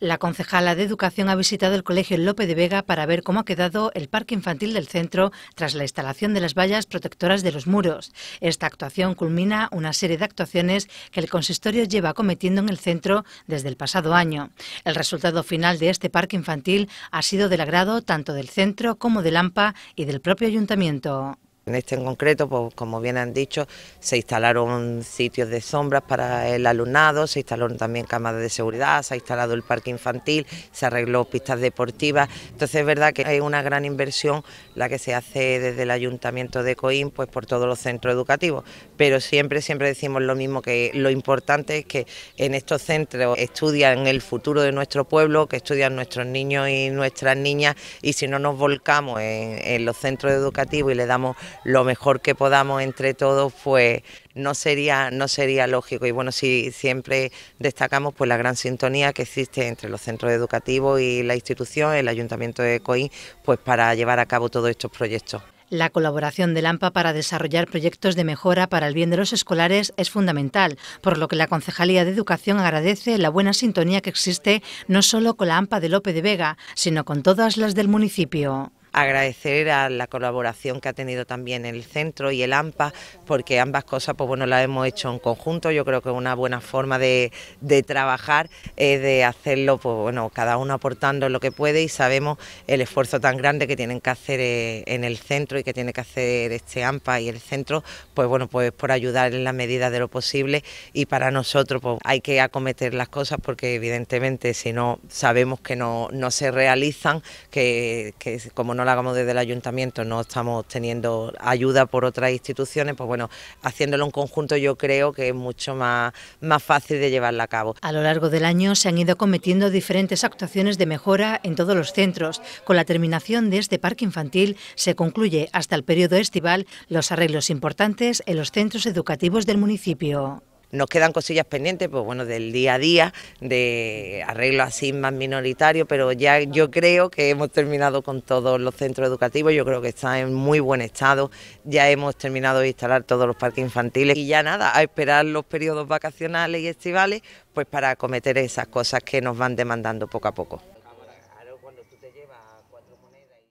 La concejala de Educación ha visitado el Colegio Lope de Vega para ver cómo ha quedado el parque infantil del centro tras la instalación de las vallas protectoras de los muros. Esta actuación culmina una serie de actuaciones que el consistorio lleva cometiendo en el centro desde el pasado año. El resultado final de este parque infantil ha sido del agrado tanto del centro como del AMPA y del propio ayuntamiento. En este en concreto, pues, como bien han dicho, se instalaron sitios de sombras para el alumnado, se instalaron también cámaras de seguridad, se ha instalado el parque infantil, se arregló pistas deportivas. Entonces es verdad que es una gran inversión la que se hace desde el Ayuntamiento de Coín, pues por todos los centros educativos. Pero siempre, siempre decimos lo mismo, que lo importante es que en estos centros estudian el futuro de nuestro pueblo, que estudian nuestros niños y nuestras niñas, y si no nos volcamos en, en los centros educativos y le damos lo mejor que podamos entre todos, pues no sería, no sería lógico. Y bueno, si siempre destacamos pues la gran sintonía que existe entre los centros educativos y la institución, el Ayuntamiento de Coín, pues para llevar a cabo todos estos proyectos. La colaboración del AMPA para desarrollar proyectos de mejora para el bien de los escolares es fundamental, por lo que la Concejalía de Educación agradece la buena sintonía que existe no solo con la AMPA de Lope de Vega, sino con todas las del municipio agradecer a la colaboración que ha tenido también el centro y el AMPA, porque ambas cosas pues bueno las hemos hecho en conjunto, yo creo que una buena forma de, de trabajar, ...es de hacerlo pues bueno, cada uno aportando lo que puede y sabemos el esfuerzo tan grande que tienen que hacer eh, en el centro y que tiene que hacer este AMPA y el centro, pues bueno, pues por ayudar en la medida de lo posible y para nosotros pues hay que acometer las cosas porque evidentemente si no sabemos que no, se realizan, que, que como no no lo hagamos desde el ayuntamiento, no estamos teniendo ayuda por otras instituciones, pues bueno, haciéndolo en conjunto yo creo que es mucho más, más fácil de llevarla a cabo. A lo largo del año se han ido cometiendo diferentes actuaciones de mejora en todos los centros. Con la terminación de este parque infantil se concluye hasta el periodo estival los arreglos importantes en los centros educativos del municipio. Nos quedan cosillas pendientes, pues bueno, del día a día, de arreglo así más minoritario, pero ya yo creo que hemos terminado con todos los centros educativos, yo creo que está en muy buen estado, ya hemos terminado de instalar todos los parques infantiles y ya nada, a esperar los periodos vacacionales y estivales, pues para acometer esas cosas que nos van demandando poco a poco.